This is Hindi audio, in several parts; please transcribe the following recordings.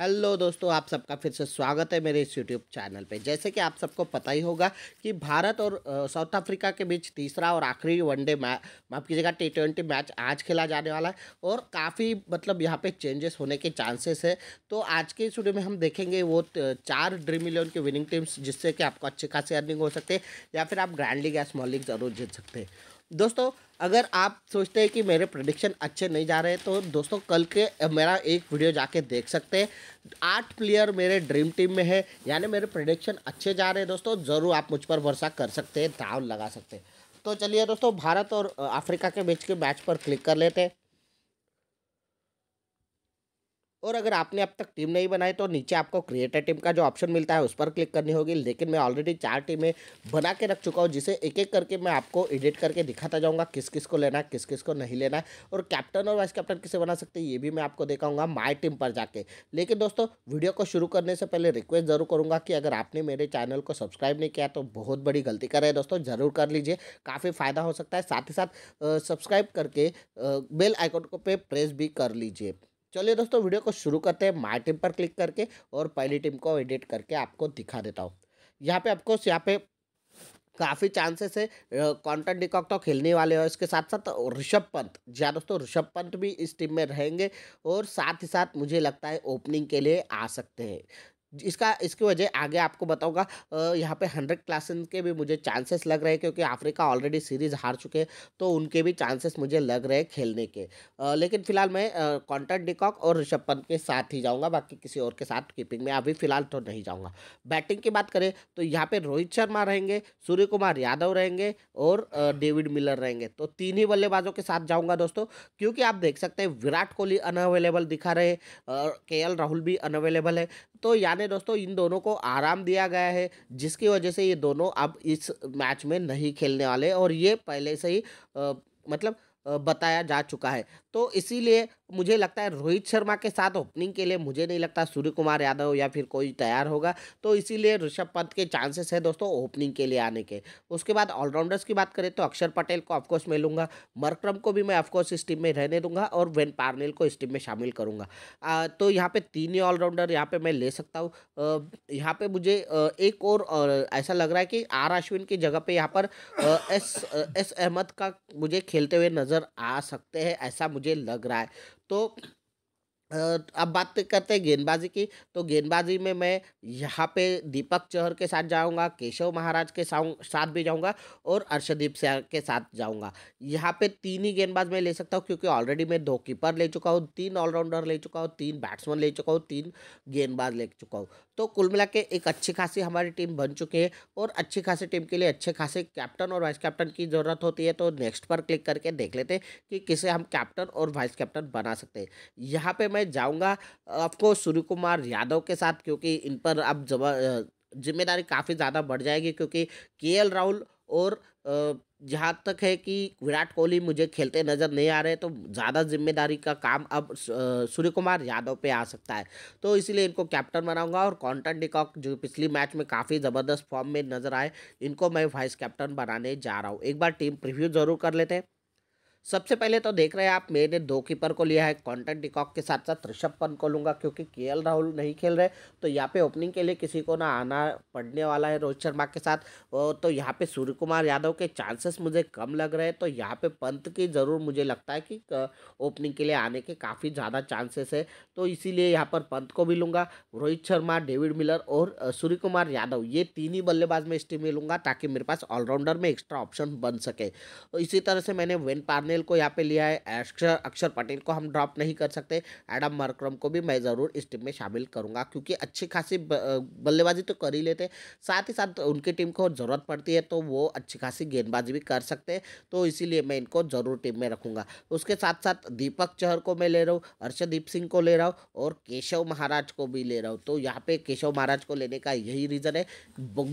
हेलो दोस्तों आप सबका फिर से स्वागत है मेरे इस यूट्यूब चैनल पे जैसे कि आप सबको पता ही होगा कि भारत और साउथ अफ्रीका के बीच तीसरा और आखिरी वनडे मैच माफ कीजिएगा टी ट्वेंटी मैच आज खेला जाने वाला है और काफ़ी मतलब यहाँ पे चेंजेस होने के चांसेस है तो आज के इस वीडियो में हम देखेंगे वो चार ड्रीम इलेवन की विनिंग टीम्स जिससे कि आपको अच्छी खासी अर्निंग हो सकती है या फिर आप ग्रैंड लीग या स्मॉल लीग ज़रूर जीत सकते हैं दोस्तों अगर आप सोचते हैं कि मेरे प्रडिक्शन अच्छे नहीं जा रहे तो दोस्तों कल के मेरा एक वीडियो जाके देख सकते हैं आठ प्लेयर मेरे ड्रीम टीम में है यानी मेरे प्रडिक्शन अच्छे जा रहे हैं दोस्तों ज़रूर आप मुझ पर भरोसा कर सकते हैं दाव लगा सकते हैं तो चलिए दोस्तों भारत और अफ्रीका के बीच के मैच पर क्लिक कर लेते हैं और अगर आपने अब तक टीम नहीं बनाई तो नीचे आपको क्रिएटर टीम का जो ऑप्शन मिलता है उस पर क्लिक करनी होगी लेकिन मैं ऑलरेडी चार टीमें बना के रख चुका हूँ जिसे एक एक करके मैं आपको एडिट करके दिखाता जाऊँगा किस किस को लेना है किस किस को नहीं लेना है और कैप्टन और वाइस कैप्टन किसे बना सकते हैं ये भी मैं आपको देखाऊँगा माई टीम पर जाके लेकिन दोस्तों वीडियो को शुरू करने से पहले रिक्वेस्ट ज़रूर करूँगा कि अगर आपने मेरे चैनल को सब्सक्राइब नहीं किया तो बहुत बड़ी गलती कर रहे हैं दोस्तों ज़रूर कर लीजिए काफ़ी फ़ायदा हो सकता है साथ ही साथ सब्सक्राइब करके बेल आइकॉन को पे प्रेस भी कर लीजिए चलिए दोस्तों वीडियो को शुरू करते हैं माई टीम पर क्लिक करके और पहली टीम को एडिट करके आपको दिखा देता हूँ यहाँ पे आपको यहाँ पे काफ़ी चांसेस है कॉन्टेंट डिकॉक तो खेलने वाले हो इसके साथ साथ ऋषभ पंत जी हाँ दोस्तों ऋषभ पंत भी इस टीम में रहेंगे और साथ ही साथ मुझे लगता है ओपनिंग के लिए आ सकते हैं इसका इसकी वजह आगे आपको बताऊंगा यहाँ पे हंड्रेड क्लासेस के भी मुझे चांसेस लग रहे हैं क्योंकि अफ्रीका ऑलरेडी सीरीज हार चुके हैं तो उनके भी चांसेस मुझे लग रहे हैं खेलने के आ, लेकिन फिलहाल मैं कॉन्टर डिकॉक और ऋषभ पंत के साथ ही जाऊँगा बाकी किसी और के साथ कीपिंग में अभी फिलहाल तो नहीं जाऊँगा बैटिंग की बात करें तो यहाँ पर रोहित शर्मा रहेंगे सूर्य कुमार यादव रहेंगे और डेविड मिलर रहेंगे तो तीन ही बल्लेबाजों के साथ जाऊँगा दोस्तों क्योंकि आप देख सकते हैं विराट कोहली अनअवेलेबल दिखा रहे के राहुल भी अनअवेलेबल है तो याद ने दोस्तों इन दोनों को आराम दिया गया है जिसकी वजह से ये दोनों अब इस मैच में नहीं खेलने वाले और ये पहले से ही आ, मतलब बताया जा चुका है तो इसीलिए मुझे लगता है रोहित शर्मा के साथ ओपनिंग के लिए मुझे नहीं लगता सूर्य कुमार यादव या फिर कोई तैयार होगा तो इसीलिए ऋषभ पंत के चांसेस है दोस्तों ओपनिंग के लिए आने के उसके बाद ऑलराउंडर्स की बात करें तो अक्षर पटेल को ऑफकोर्स मैं लूँगा मरक्रम को भी मैं ऑफकोर्स इस टीम में रहने दूंगा और वेन पार्नेल को इस टीम में शामिल करूँगा तो यहाँ पर तीन ही ऑलराउंडर यहाँ पर मैं ले सकता हूँ यहाँ पर मुझे एक और ऐसा लग रहा है कि आर अश्विन की जगह पर यहाँ पर एस एस अहमद का मुझे खेलते हुए नज़र नज़र आ सकते हैं ऐसा मुझे लग रहा है तो अब बात करते हैं गेंदबाजी की तो गेंदबाजी में मैं यहाँ पे दीपक चहर के साथ जाऊँगा केशव महाराज के साथ भी जाऊँगा और अर्शदीप सिंह के साथ जाऊँगा यहाँ पे तीन ही गेंदबाज मैं ले सकता हूँ क्योंकि ऑलरेडी मैं दो कीपर ले चुका हूँ तीन ऑलराउंडर ले चुका हूँ तीन बैट्समैन ले चुका हूँ तीन गेंदबाज ले चुका हूँ तो कुल मिला के एक अच्छी खासी हमारी टीम बन चुकी है और अच्छी खासी टीम के लिए अच्छे खासे कैप्टन और वाइस कैप्टन की ज़रूरत होती है तो नेक्स्ट पर क्लिक करके देख लेते हैं कि किसे हम कैप्टन और वाइस कैप्टन बना सकते हैं यहाँ पर मैं जाऊँगा आपको सूर्य कुमार यादव के साथ क्योंकि इन पर अब जब जिम्मेदारी काफ़ी ज़्यादा बढ़ जाएगी क्योंकि के राहुल और जहाँ तक है कि विराट कोहली मुझे खेलते नज़र नहीं आ रहे तो ज़्यादा जिम्मेदारी का काम अब सूर्य कुमार यादव पे आ सकता है तो इसीलिए इनको कैप्टन बनाऊंगा और कॉन्टन डिकॉक जो पिछली मैच में काफ़ी ज़बरदस्त फॉर्म में नज़र आए इनको मैं वाइस कैप्टन बनाने जा रहा हूँ एक बार टीम प्रिव्यू ज़रूर कर लेते हैं सबसे पहले तो देख रहे हैं आप मैंने दो कीपर को लिया है कॉन्टेंट डिकॉक के साथ साथ ऋषभ पंत को लूँगा क्योंकि के राहुल नहीं खेल रहे तो यहाँ पे ओपनिंग के लिए किसी को ना आना पड़ने वाला है रोहित शर्मा के साथ तो यहाँ पे सूर्य कुमार यादव के चांसेस मुझे कम लग रहे हैं तो यहाँ पे पंत की ज़रूर मुझे लगता है कि ओपनिंग के लिए आने के काफ़ी ज़्यादा चांसेस है तो इसीलिए यहाँ पर पंत को भी लूँगा रोहित शर्मा डेविड मिलर और सूर्य कुमार यादव ये तीन ही बल्लेबाज में इस टीम में लूँगा ताकि मेरे पास ऑलराउंडर में एक्स्ट्रा ऑप्शन बन सके इसी तरह से मैंने वेन पार्ने पटेल को यहाँ पे लिया है अक्षर अक्षर पटेल को हम ड्रॉप नहीं कर सकते एडम मरक्रम को भी मैं ज़रूर इस टीम में शामिल करूँगा क्योंकि अच्छी खासी बल्लेबाजी तो कर ही लेते साथ ही साथ उनकी टीम को ज़रूरत पड़ती है तो वो अच्छी खासी गेंदबाजी भी कर सकते हैं तो इसीलिए मैं इनको ज़रूर टीम में रखूँगा उसके साथ साथ दीपक चहर को मैं ले रहा हूँ अर्षदीप सिंह को ले रहा हूँ और केशव महाराज को भी ले रहा हूँ तो यहाँ पे केशव महाराज को लेने का यही रीज़न है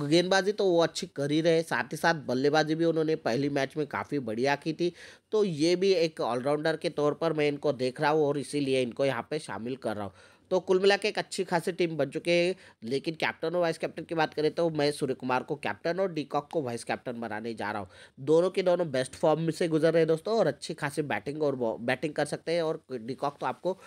गेंदबाजी तो वो अच्छी कर ही रहे साथ ही साथ बल्लेबाजी भी उन्होंने पहली मैच में काफ़ी बढ़िया की थी तो ये भी एक ऑलराउंडर के तौर पर मैं इनको देख रहा हूँ और इसीलिए इनको यहाँ पे शामिल कर रहा हूँ तो कुल मिला के एक अच्छी खासी टीम बन चुकी है लेकिन कैप्टन और वाइस कैप्टन की बात करें तो मैं सूर्य कुमार को कैप्टन और डीकॉक को वाइस कैप्टन बनाने जा रहा हूँ दोनों के दोनों बेस्ट फॉर्म से गुजर रहे हैं दोस्तों और अच्छी खासी बैटिंग और बैटिंग कर सकते हैं और डीकॉक तो आपको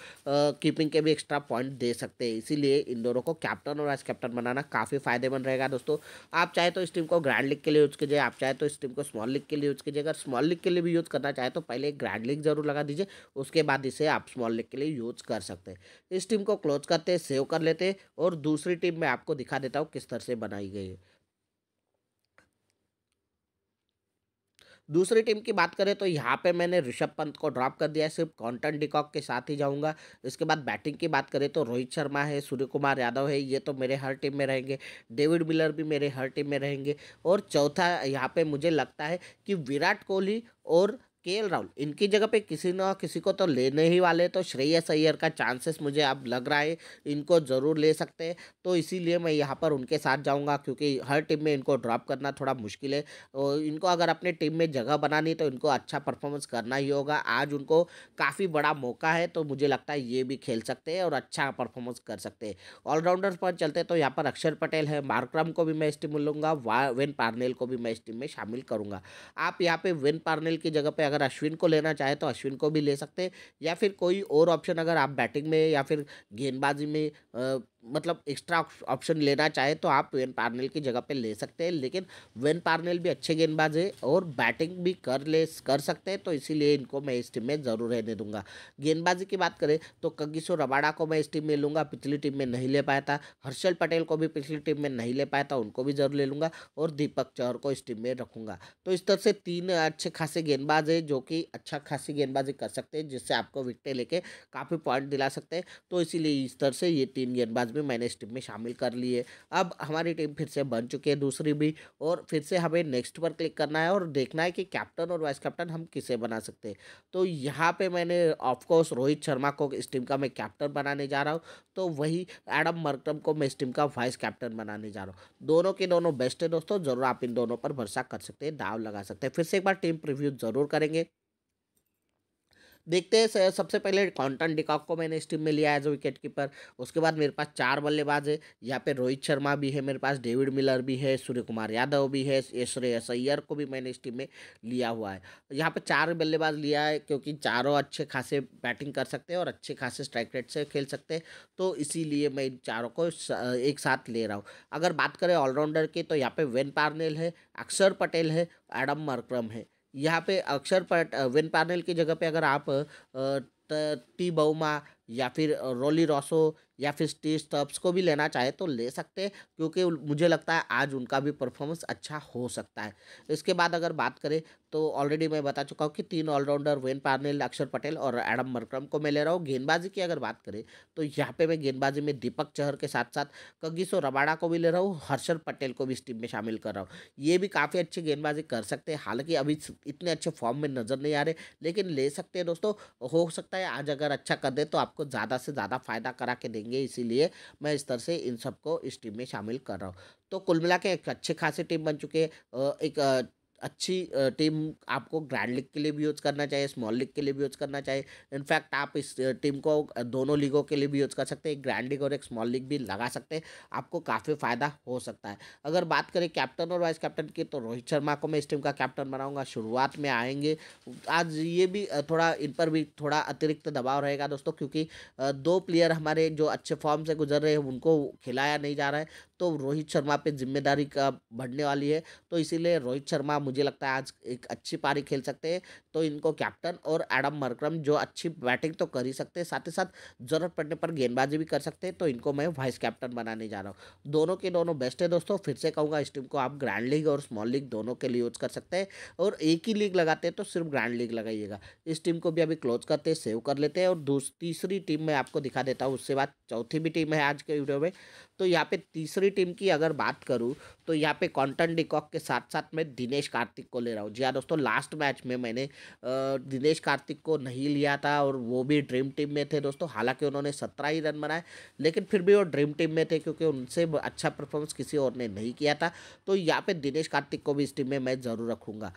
कीपिंग के भी एक्स्ट्रा पॉइंट दे सकते हैं इसीलिए इन दोनों को कैप्टन और वाइस कैप्टन बनाना काफ़ी फायदेमंद रहेगा दोस्तों आप चाहे तो इस टीम को ग्रैंड लीग के लिए यूज़ कीजिए आप चाहे तो इस टीम को स्मॉल लीग के लिए यूज़ कीजिए अगर स्मॉल लीग के लिए भी यूज़ करना चाहे तो पहले ग्रैंड लीग जरूर लगा दीजिए उसके बाद इसे आप स्मॉल लीग के लिए यूज़ कर सकते हैं इस टीम को क्लोज करते सेव कर लेते और दूसरी टीम में आपको दिखा देता हूँ किस तरह से बनाई गई है दूसरी टीम की बात करें तो यहाँ पे मैंने ऋषभ पंत को ड्रॉप कर दिया है सिर्फ कॉन्टन डिकॉक के साथ ही जाऊँगा इसके बाद बैटिंग की बात करें तो रोहित शर्मा है सूर्य कुमार यादव है ये तो मेरे हर टीम में रहेंगे डेविड मिलर भी मेरे हर टीम में रहेंगे और चौथा यहाँ पे मुझे लगता है कि विराट कोहली और के राहुल इनकी जगह पे किसी ना किसी को तो लेने ही वाले तो श्रेयस अय्यर का चांसेस मुझे अब लग रहा है इनको ज़रूर ले सकते हैं तो इसीलिए मैं यहाँ पर उनके साथ जाऊँगा क्योंकि हर टीम में इनको ड्रॉप करना थोड़ा मुश्किल है और तो इनको अगर अपने टीम में जगह बनानी तो इनको अच्छा परफॉर्मेंस करना ही होगा आज उनको काफ़ी बड़ा मौका है तो मुझे लगता है ये भी खेल सकते हैं और अच्छा परफॉर्मेंस कर सकते हैं ऑलराउंडर पर चलते तो यहाँ पर अक्षर पटेल है मार्क्रम को भी मैं इस टीम में लूँगा वेन पार्नेल को भी मैं इस टीम में शामिल करूँगा आप यहाँ पर वेन पार्नेल की जगह पर अगर अश्विन को लेना चाहे तो अश्विन को भी ले सकते हैं या फिर कोई और ऑप्शन अगर आप बैटिंग में या फिर गेंदबाजी में मतलब एक्स्ट्रा ऑप्शन लेना चाहे तो आप वेन पार्नेल की जगह पे ले सकते हैं लेकिन वेन पार्नेल भी अच्छे गेंदबाज है और बैटिंग भी कर ले कर सकते हैं तो इसीलिए इनको मैं इस टीम में ज़रूर रहने दूंगा गेंदबाजी की बात करें तो कगिसो रबाड़ा को मैं इस टीम में लूँगा पिछली टीम में नहीं ले पाया था हर्षल पटेल को भी पिछली टीम में नहीं ले पाया था उनको भी ज़रूर ले लूँगा और दीपक चौहर को इस टीम में रखूँगा तो इस तरह से तीन अच्छे खासे गेंदबाज है जो कि अच्छा खासी गेंदबाजी कर सकते हैं जिससे आपको विकटें लेके काफ़ी पॉइंट दिला सकते हैं तो इसीलिए इस तरह से ये तीन गेंदबाज भी मैंने इस टीम में शामिल कर ली है अब हमारी टीम फिर से बन चुकी है दूसरी भी और फिर से हमें नेक्स्ट पर क्लिक करना है और देखना है कि कैप्टन और वाइस कैप्टन हम किसे बना सकते हैं तो यहाँ पे मैंने ऑफकोर्स रोहित शर्मा को इस टीम का मैं कैप्टन बनाने जा रहा हूँ तो वही एडम मर्कम को मैं इस टीम का वाइस कैप्टन बनाने जा रहा हूँ दोनों के दोनों बेस्ट है दोस्तों ज़रूर आप इन दोनों पर भरोसा कर सकते हैं दाव लगा सकते हैं फिर से एक बार टीम प्रिव्यू ज़रूर करेंगे देखते हैं सबसे पहले कॉन्टन डिकॉक को मैंने इस टीम में लिया एज विकेट कीपर उसके बाद मेरे पास चार बल्लेबाज है यहाँ पे रोहित शर्मा भी है मेरे पास डेविड मिलर भी है सूर्य कुमार यादव भी है ऐश्वर्य सैयर को भी मैंने इस टीम में लिया हुआ है यहाँ पर चार बल्लेबाज लिया है क्योंकि चारों अच्छे खासे बैटिंग कर सकते हैं और अच्छे खासे स्ट्राइक रेट से खेल सकते हैं तो इसीलिए मैं इन चारों को एक साथ ले रहा हूँ अगर बात करें ऑलराउंडर की तो यहाँ पे वेन पार्नेल है अक्षर पटेल है एडम मरक्रम है यहाँ पे अक्सर विंड पैनल की जगह पे अगर आप टी बहुमा या फिर रोली रॉसो या फिर स्टीव स्टब्स को भी लेना चाहे तो ले सकते हैं क्योंकि मुझे लगता है आज उनका भी परफॉर्मेंस अच्छा हो सकता है इसके बाद अगर बात करें तो ऑलरेडी मैं बता चुका हूँ कि तीन ऑलराउंडर वेन पार्नेल अक्षर पटेल और एडम मरक्रम को मैं ले रहा हूँ गेंदबाजी की अगर बात करें तो यहाँ पर मैं गेंदबाजी में दीपक चहर के साथ साथ कगिसो रबाड़ा को भी ले रहा हूँ हर्षर पटेल को भी इस टीम में शामिल कर रहा हूँ ये भी काफ़ी अच्छी गेंदबाजी कर सकते हैं हालांकि अभी इतने अच्छे फॉर्म में नज़र नहीं आ रहे लेकिन ले सकते हैं दोस्तों हो सकता है आज अगर अच्छा कर दे तो आप आपको ज़्यादा से ज़्यादा फ़ायदा करा के देंगे इसीलिए मैं इस तरह से इन सबको इस टीम में शामिल कर रहा हूँ तो कुल मिला के एक अच्छी खासी टीम बन चुकी है एक अच्छी टीम आपको ग्रैंड लीग के लिए भी यूज़ करना चाहिए स्मॉल लीग के लिए भी यूज़ करना चाहिए इनफैक्ट आप इस टीम को दोनों लीगों के लिए भी यूज़ कर सकते हैं एक ग्रैंड लीग और एक स्मॉल लीग भी लगा सकते हैं आपको काफ़ी फ़ायदा हो सकता है अगर बात करें कैप्टन और वाइस कैप्टन की तो रोहित शर्मा को मैं इस टीम का कैप्टन बनाऊंगा शुरुआत में आएंगे आज ये भी थोड़ा इन पर भी थोड़ा अतिरिक्त दबाव रहेगा दोस्तों क्योंकि दो प्लेयर हमारे जो अच्छे फॉर्म से गुजर रहे हैं उनको खिलाया नहीं जा रहा है तो रोहित शर्मा पे जिम्मेदारी का बढ़ने वाली है तो इसीलिए रोहित शर्मा मुझे लगता है आज एक अच्छी पारी खेल सकते हैं तो इनको कैप्टन और एडम मरक्रम जो अच्छी बैटिंग तो कर ही सकते हैं साथ ही साथ जरूरत पड़ने पर गेंदबाजी भी कर सकते हैं तो इनको मैं वाइस कैप्टन बनाने जा रहा हूँ दोनों के दोनों बेस्ट है दोस्तों फिर से कहूँगा इस टीम को आप ग्रैंड लीग और स्मॉल लीग दोनों के लिए यूज कर सकते हैं और एक ही लीग लगाते हैं तो सिर्फ ग्रैंड लीग लगाइएगा इस टीम को भी अभी क्लोज करते सेव कर लेते हैं और तीसरी टीम मैं आपको दिखा देता हूँ उसके बाद चौथी भी टीम है आज के वीडियो में तो यहाँ पे तीसरी टीम की अगर बात करूँ तो यहाँ पे कॉन्टन डिकॉक के साथ साथ मैं दिनेश कार्तिक को ले रहा हूँ जी हाँ दोस्तों लास्ट मैच में मैंने दिनेश कार्तिक को नहीं लिया था और वो भी ड्रीम टीम में थे दोस्तों हालांकि उन्होंने सत्रह ही रन बनाए लेकिन फिर भी वो ड्रीम टीम में थे क्योंकि उनसे अच्छा परफॉर्मेंस किसी और ने नहीं किया था तो यहाँ पर दिनेश कार्तिक को भी इस टीम में मैं ज़रूर रखूँगा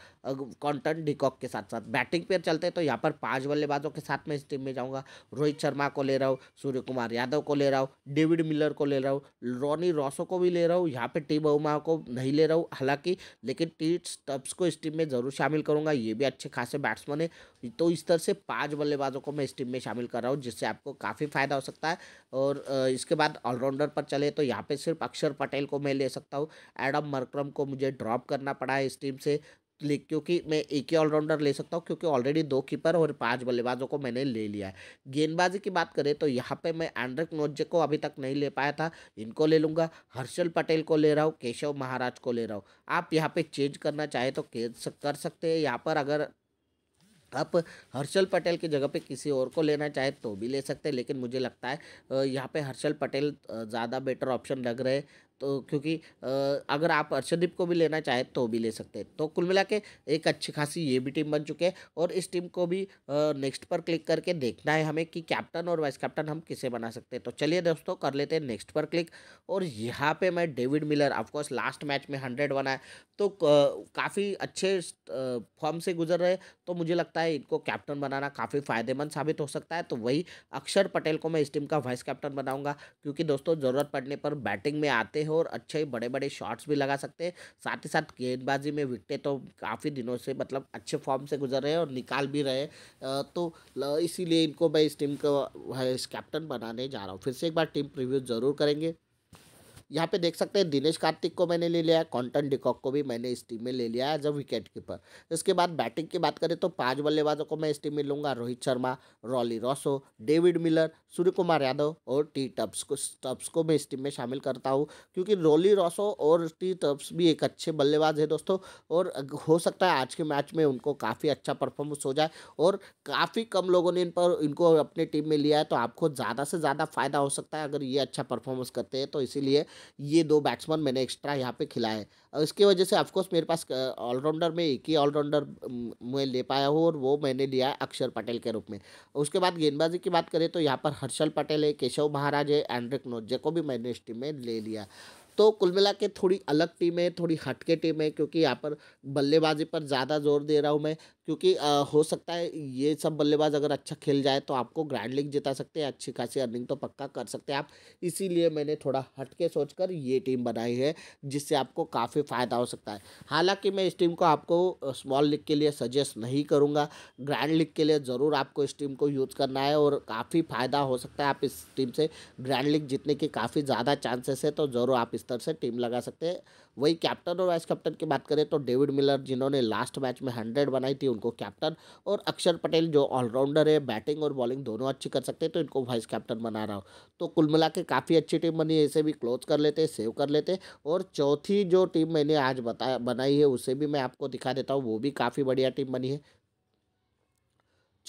कॉन्टन डिकॉक के साथ साथ बैटिंग पेयर चलते तो यहाँ पर पाँच बल्लेबाजों के साथ मैं इस टीम में जाऊँगा रोहित शर्मा को ले रहा हूँ सूर्य कुमार यादव को ले रहा हूँ डेविड मिलर को ले रहा हूँ रोनी रॉसो को भी ले रहा हूँ यहाँ पे टी बहुमा को नहीं ले रहा हूँ हालांकि लेकिन टी स्टब्स को इस टीम में ज़रूर शामिल करूँगा ये भी अच्छे खासे बैट्समैन है तो इस तरह से पाँच बल्लेबाजों को मैं इस टीम में शामिल कर रहा हूँ जिससे आपको काफ़ी फ़ायदा हो सकता है और इसके बाद ऑलराउंडर पर चले तो यहाँ पर सिर्फ अक्षर पटेल को मैं ले सकता हूँ एडम मरक्रम को मुझे ड्रॉप करना पड़ा है इस टीम से ले क्योंकि मैं एक ही ऑलराउंडर ले सकता हूँ क्योंकि ऑलरेडी दो कीपर और पांच बल्लेबाजों को मैंने ले लिया है गेंदबाजी की बात करें तो यहाँ पे मैं एंड्रिक नोजे को अभी तक नहीं ले पाया था इनको ले लूँगा हर्षल पटेल को ले रहा हूँ केशव महाराज को ले रहा हूँ आप यहाँ पर चेंज करना चाहें तो कर सकते हैं यहाँ पर अगर आप हर्षल पटेल की जगह पे किसी और को लेना चाहे तो भी ले सकते हैं लेकिन मुझे लगता है यहाँ पे हर्षल पटेल ज़्यादा बेटर ऑप्शन लग रहे तो क्योंकि अगर आप अर्षदीप को भी लेना चाहें तो भी ले सकते हैं तो कुल मिला के एक अच्छी खासी ये भी टीम बन चुके हैं और इस टीम को भी नेक्स्ट पर क्लिक करके देखना है हमें कि कैप्टन और वाइस कैप्टन हम किसे बना सकते हैं तो चलिए दोस्तों कर लेते हैं नेक्स्ट पर क्लिक और यहाँ पर मैं David Miller of course last match में हंड्रेड बनाए तो काफ़ी अच्छे फॉर्म से गुजर रहे तो मुझे लगता है इनको कैप्टन बनाना काफ़ी फ़ायदेमंद साबित हो सकता है तो वही अक्षर पटेल को मैं इस टीम का वाइस कैप्टन बनाऊंगा क्योंकि दोस्तों ज़रूरत पड़ने पर बैटिंग में आते हैं हो और अच्छे बड़े बड़े शॉट्स भी लगा सकते हैं साथ ही साथ गेंदबाजी में विकटे तो काफ़ी दिनों से मतलब अच्छे फॉर्म से गुजर रहे हैं और निकाल भी रहे तो इसीलिए इनको मैं इस टीम को कैप्टन बनाने जा रहा हूँ फिर से एक बार टीम प्रिव्यू ज़रूर करेंगे यहाँ पे देख सकते हैं दिनेश कार्तिक को मैंने ले लिया है कॉन्टन डिकॉक को भी मैंने इस टीम में ले लिया है एज अ विकेट कीपर इसके बाद बैटिंग की बात करें तो पांच बल्लेबाजों को मैं इस टीम में लूँगा Rohit Sharma Rilee Rossouw David Miller Surya Kumar Yadav और टी टब्स को टब्स को मैं इस टीम में शामिल करता हूँ क्योंकि रोली रॉसो और टी टब्स भी एक अच्छे बल्लेबाज है दोस्तों और हो सकता है आज के मैच में उनको काफ़ी अच्छा परफॉर्मेंस हो जाए और काफ़ी कम लोगों ने इन पर इनको अपने टीम में लिया है तो आपको ज़्यादा से ज़्यादा फायदा हो सकता है अगर ये अच्छा परफॉर्मेंस करते हैं तो इसीलिए ये दो बैट्समैन मैंने एक्स्ट्रा यहाँ पे खिलाए हैं और इसकी वजह से ऑफकोर्स मेरे पास ऑलराउंडर में एक ही ऑलराउंडर मैं ले पाया हूँ और वो मैंने लिया है अक्षर पटेल के रूप में उसके बाद गेंदबाजी की बात करें तो यहाँ पर हर्षल पटेल है केशव महाराज है एंड्रिक नोजे को भी मैंने इस टीम में ले लिया तो कुल मिला के थोड़ी अलग टीम है थोड़ी हटके टीम है क्योंकि यहाँ पर बल्लेबाजी पर ज़्यादा जोर दे रहा हूँ मैं क्योंकि आ, हो सकता है ये सब बल्लेबाज अगर अच्छा खेल जाए तो आपको ग्रैंड लीग जिता सकते हैं अच्छी खासी अर्निंग तो पक्का कर सकते हैं आप इसीलिए मैंने थोड़ा हट के सोच कर ये टीम बनाई है जिससे आपको काफ़ी फ़ायदा हो सकता है हालांकि मैं इस टीम को आपको स्मॉल लीग के लिए सजेस्ट नहीं करूँगा ग्रैंड लीग के लिए ज़रूर आपको इस टीम को यूज़ करना है और काफ़ी फ़ायदा हो सकता है आप इस टीम से ग्रैंड लीग जीतने के काफ़ी ज़्यादा चांसेस है तो ज़रूर आप इस तरह से टीम लगा सकते हैं वही कैप्टन और वाइस कैप्टन की बात करें तो डेविड मिलर जिन्होंने लास्ट मैच में हंड्रेड बनाई थी उनको कैप्टन और अक्षर पटेल जो ऑलराउंडर है बैटिंग और बॉलिंग दोनों अच्छी कर सकते हैं तो इनको वाइस कैप्टन बना रहा हूँ तो कुल मिला के काफ़ी अच्छी टीम बनी है इसे भी क्लोज कर लेते सेव कर लेते और चौथी जो टीम मैंने आज बताया बनाई है उसे भी मैं आपको दिखा देता हूँ वो भी काफ़ी बढ़िया टीम बनी है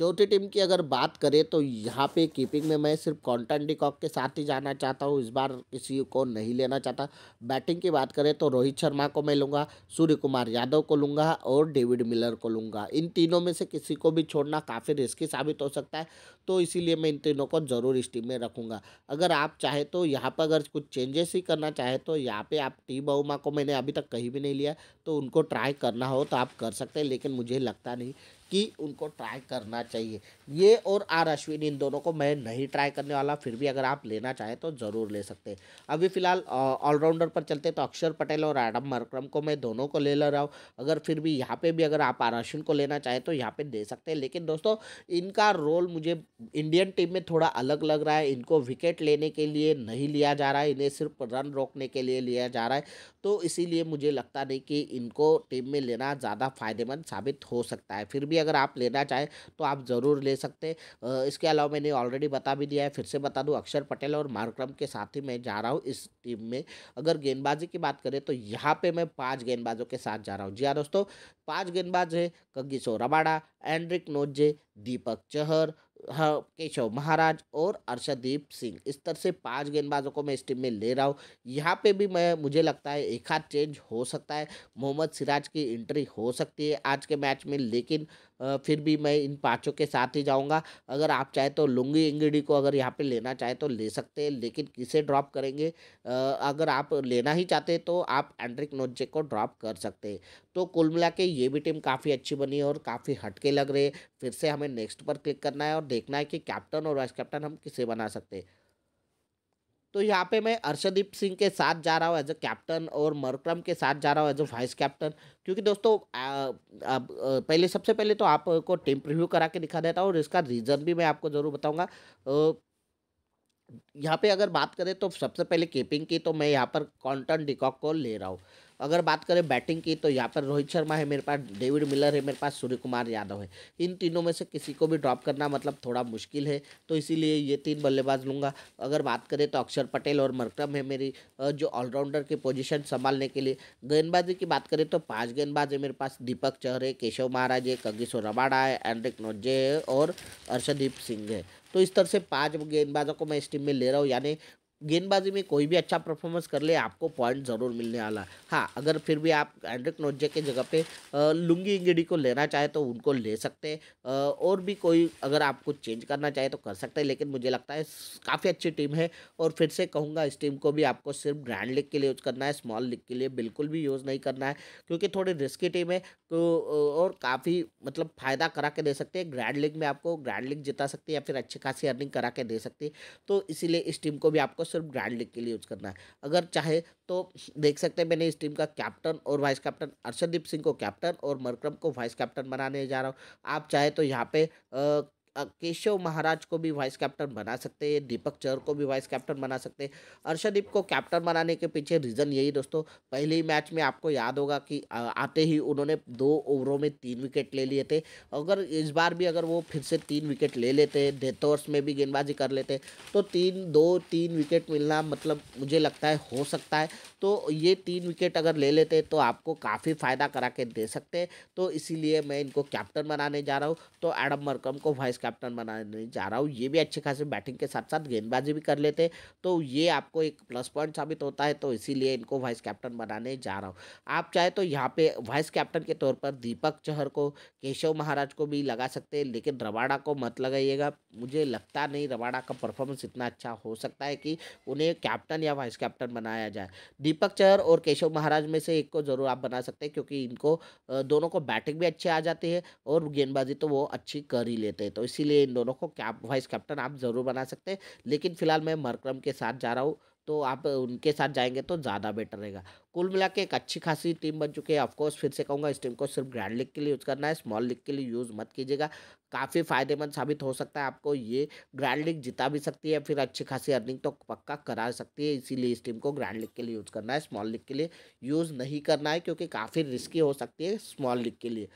चौथी टीम की अगर बात करें तो यहाँ पे कीपिंग में मैं सिर्फ कॉन्टन डिकॉक के साथ ही जाना चाहता हूँ इस बार किसी को नहीं लेना चाहता बैटिंग की बात करें तो रोहित शर्मा को मैं लूँगा सूर्य कुमार यादव को लूँगा और डेविड मिलर को लूँगा इन तीनों में से किसी को भी छोड़ना काफ़ी रिस्की साबित हो सकता है तो इसीलिए मैं इन तीनों को ज़रूर इस टीम में रखूँगा अगर आप चाहे तो यहाँ पर अगर कुछ चेंजेस ही करना चाहे तो यहाँ पर आप टी बहुमा को मैंने अभी तक कहीं भी नहीं लिया तो उनको ट्राई करना हो तो आप कर सकते हैं लेकिन मुझे लगता नहीं कि उनको ट्राई करना चाहिए ये और आर अश्विन इन दोनों को मैं नहीं ट्राई करने वाला फिर भी अगर आप लेना चाहें तो ज़रूर ले सकते हैं अभी फिलहाल ऑलराउंडर पर चलते तो अक्षर पटेल और एडम मरक्रम को मैं दोनों को ले ले रहा हूँ अगर फिर भी यहाँ पे भी अगर आप आर अश्विन को लेना चाहें तो यहाँ पे दे सकते हैं लेकिन दोस्तों इनका रोल मुझे इंडियन टीम में थोड़ा अलग लग रहा है इनको विकेट लेने के लिए नहीं लिया जा रहा है इन्हें सिर्फ रन रोकने के लिए लिया जा रहा है तो इसीलिए मुझे लगता नहीं कि इनको टीम में लेना ज़्यादा फायदेमंद साबित हो सकता है फिर भी अगर आप लेना चाहें तो आप ज़रूर ले सकते हैं इसके अलावा मैंने ऑलरेडी बता भी दिया है फिर से बता दूँ अक्षर पटेल और मार्क्रम के साथ ही मैं जा रहा हूँ इस टीम में अगर गेंदबाजी की बात करें तो यहाँ पर मैं पाँच गेंदबाजों के साथ जा रहा हूँ जी हाँ दोस्तों पाँच गेंदबाज है Kagiso Rabada Anrich Nortje Deepak Chahar Keshav Maharaj और अर्षदीप सिंह इस तरह से पांच गेंदबाजों को मैं इस टीम में ले रहा हूँ यहाँ पे भी मैं मुझे लगता है एक हाथ चेंज हो सकता है मोहम्मद सिराज की एंट्री हो सकती है आज के मैच में लेकिन फिर भी मैं इन पाँचों के साथ ही जाऊँगा अगर आप चाहे तो लुंगी इंगडी को अगर यहाँ पे लेना चाहे तो ले सकते हैं लेकिन किसे ड्रॉप करेंगे अगर आप लेना ही चाहते तो आप एंड्रिक नोजे को ड्रॉप कर सकते हैं तो कुल मिला के ये भी टीम काफ़ी अच्छी बनी है और काफ़ी हटके लग रहे फिर से हमें नेक्स्ट पर क्लिक करना है और देखना है कि कैप्टन और वाइस कैप्टन हम किसे बना सकते हैं तो यहाँ पे मैं अर्षदीप सिंह के साथ जा रहा हूँ एज अ कैप्टन और मरक्रम के साथ जा रहा हूँ एज अ वाइस कैप्टन क्योंकि दोस्तों आ, पहले सबसे पहले तो आपको टीम प्रिव्यू करा के दिखा देता हूँ और इसका रीज़न भी मैं आपको ज़रूर बताऊँगा यहाँ पे अगर बात करें तो सबसे पहले कीपिंग की तो मैं यहाँ पर कॉन्टन डिकॉक को ले रहा हूँ अगर बात करें बैटिंग की तो यहाँ पर रोहित शर्मा है मेरे पास डेविड मिलर है मेरे पास सूर्य कुमार यादव है इन तीनों में से किसी को भी ड्रॉप करना मतलब थोड़ा मुश्किल है तो इसीलिए ये तीन बल्लेबाज लूँगा अगर बात करें तो अक्षर पटेल और मरक्रम है मेरी जो ऑलराउंडर की पोजिशन संभालने के लिए गेंदबाजी की बात करें तो पाँच गेंदबाज है मेरे पास दीपक चहरे केशव महाराज है कगिसो रबाड़ा है एंड्रिक नोजे और अर्षदीप सिंह है तो इस तरह से पांच गेंदबाजों को मैं इस टीम में ले रहा हूँ यानी गेंदबाजी में कोई भी अच्छा परफॉर्मेंस कर ले आपको पॉइंट ज़रूर मिलने वाला हाँ अगर फिर भी आप एंड्रिक नोजे के जगह पे लुंगी इंगेडी को लेना चाहे तो उनको ले सकते और भी कोई अगर आप कुछ चेंज करना चाहे तो कर सकते हैं लेकिन मुझे लगता है काफ़ी अच्छी टीम है और फिर से कहूँगा इस टीम को भी आपको सिर्फ ग्रैंड लीग के लिए यूज़ करना है स्मॉल लीग के लिए बिल्कुल भी यूज़ नहीं करना है क्योंकि थोड़ी रिस्की टीम है तो और काफ़ी मतलब फ़ायदा करा के दे सकते हैं ग्रैंड लीग में आपको ग्रैंड लीग जिता सकते हैं या फिर अच्छी खासी अर्निंग करा के दे सकते हैं तो इसीलिए इस टीम को भी आपको सिर्फ ग्रैंड लीग के लिए यूज़ करना है अगर चाहे तो देख सकते हैं मैंने इस टीम का कैप्टन और वाइस कैप्टन अर्षदीप सिंह को कैप्टन और मरक्रम को वाइस कैप्टन बनाने जा रहा हूँ आप चाहे तो यहाँ पर केशव महाराज को भी वाइस कैप्टन बना सकते हैं दीपक चर को भी वाइस कैप्टन बना सकते हैं अर्षदीप को कैप्टन बनाने के पीछे रीज़न यही दोस्तों पहले ही मैच में आपको याद होगा कि आते ही उन्होंने दो ओवरों में तीन विकेट ले लिए थे अगर इस बार भी अगर वो फिर से तीन विकेट ले लेते हैं डेथ ओवर्स में भी गेंदबाजी कर लेते तो तीन दो तीन विकेट मिलना मतलब मुझे लगता है हो सकता है तो ये तीन विकेट अगर ले लेते तो आपको काफ़ी फ़ायदा करा के दे सकते तो इसीलिए मैं इनको कैप्टन बनाने जा रहा हूँ तो एडम मरकम को वाइस कैप्टन बनाने जा रहा हूँ ये भी अच्छी खासी बैटिंग के साथ साथ गेंदबाजी भी कर लेते तो ये आपको एक प्लस पॉइंट साबित होता है तो इसीलिए इनको वाइस कैप्टन बनाने जा रहा हूँ आप चाहे तो यहाँ पे वाइस कैप्टन के तौर पर दीपक चहर को केशव महाराज को भी लगा सकते हैं लेकिन रवाड़ा को मत लगाइएगा मुझे लगता नहीं रवाड़ा का परफॉर्मेंस इतना अच्छा हो सकता है कि उन्हें कैप्टन या वाइस कैप्टन बनाया जाए दीपक चहर और केशव महाराज में से एक को ज़रूर आप बना सकते हैं क्योंकि इनको दोनों को बैटिंग भी अच्छी आ जाती है और गेंदबाजी तो वो अच्छी कर ही लेते हैं तो इसीलिए इन दोनों को कैप वाइस कैप्टन आप ज़रूर बना सकते हैं लेकिन फिलहाल मैं मरक्रम के साथ जा रहा हूँ तो आप उनके साथ जाएंगे तो ज़्यादा बेटर रहेगा कुल मिला के एक अच्छी खासी टीम बन चुकी है ऑफकोर्स फिर से कहूँगा इस टीम को सिर्फ ग्रैंड लीग के लिए यूज़ करना है स्मॉल लीग के लिए यूज़ मत कीजिएगा काफ़ी फ़ायदेमंद साबित हो सकता है आपको ये ग्रैंड लीग जिता भी सकती है फिर अच्छी खासी अर्निंग तो पक्का करा सकती है इसीलिए इस टीम को ग्रैंड लीग के लिए यूज़ करना है स्मॉल लीग के लिए यूज़ नहीं करना है क्योंकि काफ़ी रिस्की हो सकती है स्मॉल लीग के लिए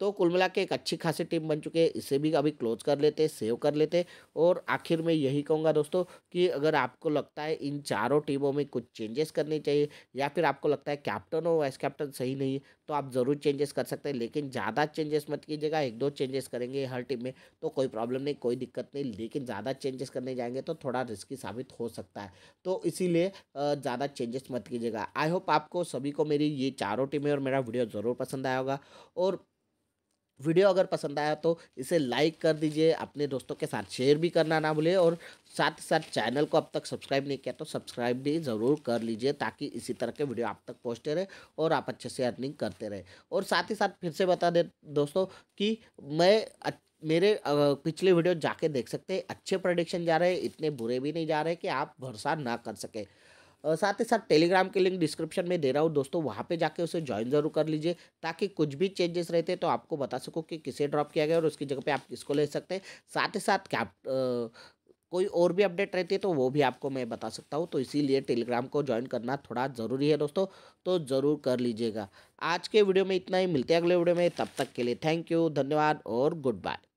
तो कुल मिला के एक अच्छी खासी टीम बन चुकी है इसे भी अभी क्लोज कर लेते सेव कर लेते और आखिर में यही कहूँगा दोस्तों कि अगर आपको लगता है इन चारों टीमों में कुछ चेंजेस करने चाहिए या फिर आपको लगता है कैप्टन और वाइस कैप्टन सही नहीं है तो आप ज़रूर चेंजेस कर सकते हैं लेकिन ज़्यादा चेंजेस मत कीजिएगा एक दो चेंजेस करेंगे हर टीम में तो कोई प्रॉब्लम नहीं कोई दिक्कत नहीं लेकिन ज़्यादा चेंजेस करने जाएंगे तो थोड़ा रिस्की साबित हो सकता है तो इसीलिए ज़्यादा चेंजेस मत कीजिएगा आई होप आपको सभी को मेरी ये चारों टीमें और मेरा वीडियो ज़रूर पसंद आया होगा और वीडियो अगर पसंद आया तो इसे लाइक कर दीजिए अपने दोस्तों के साथ शेयर भी करना ना भूलिए और साथ ही साथ चैनल को अब तक सब्सक्राइब नहीं किया तो सब्सक्राइब भी ज़रूर कर लीजिए ताकि इसी तरह के वीडियो आप तक पहुँचते रहे और आप अच्छे से अर्निंग करते रहे और साथ ही साथ फिर से बता दें दोस्तों कि मैं मेरे पिछले वीडियो जाके देख सकते हैं अच्छे प्रोडिक्शन जा रहे हैं इतने बुरे भी नहीं जा रहे कि आप भरोसा ना कर सकें साथ ही साथ टेलीग्राम के लिंक डिस्क्रिप्शन में दे रहा हूँ दोस्तों वहाँ पे जाके उसे ज्वाइन जरूर कर लीजिए ताकि कुछ भी चेंजेस रहते तो आपको बता सको कि किसे ड्रॉप किया गया और उसकी जगह पे आप किसको ले सकते हैं साथ ही साथ क्या कोई और भी अपडेट रहती है तो वो भी आपको मैं बता सकता हूँ तो इसीलिए टेलीग्राम को ज्वाइन करना थोड़ा ज़रूरी है दोस्तों तो ज़रूर कर लीजिएगा आज के वीडियो में इतना ही मिलते हैं अगले वीडियो में तब तक के लिए थैंक यू धन्यवाद और गुड बाय